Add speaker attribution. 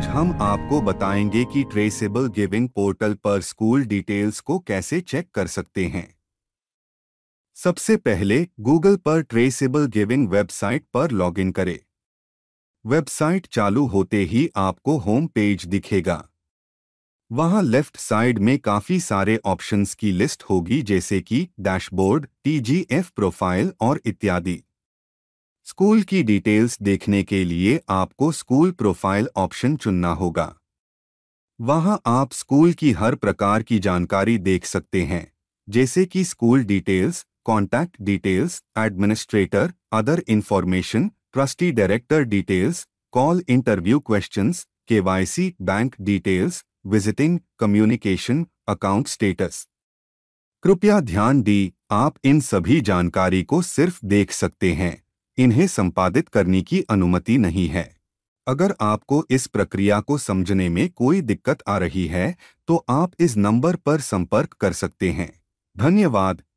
Speaker 1: आज हम आपको बताएंगे कि ट्रेसेबल गिविंग पोर्टल पर स्कूल डिटेल्स को कैसे चेक कर सकते हैं सबसे पहले गूगल पर ट्रेसेबल गिविंग वेबसाइट पर लॉगिन करें वेबसाइट चालू होते ही आपको होम पेज दिखेगा वहां लेफ्ट साइड में काफ़ी सारे ऑप्शंस की लिस्ट होगी जैसे कि डैशबोर्ड टीजीएफ प्रोफाइल और इत्यादि स्कूल की डिटेल्स देखने के लिए आपको स्कूल प्रोफाइल ऑप्शन चुनना होगा वहां आप स्कूल की हर प्रकार की जानकारी देख सकते हैं जैसे कि school details contact details administrator other information trustee director details call interview questions KYC bank details visiting communication account status कृपया ध्यान दी आप इन सभी जानकारी को सिर्फ देख सकते हैं इन्हें संपादित करने की अनुमति नहीं है अगर आपको इस प्रक्रिया को समझने में कोई दिक्कत आ रही है तो आप इस नंबर पर संपर्क कर सकते हैं धन्यवाद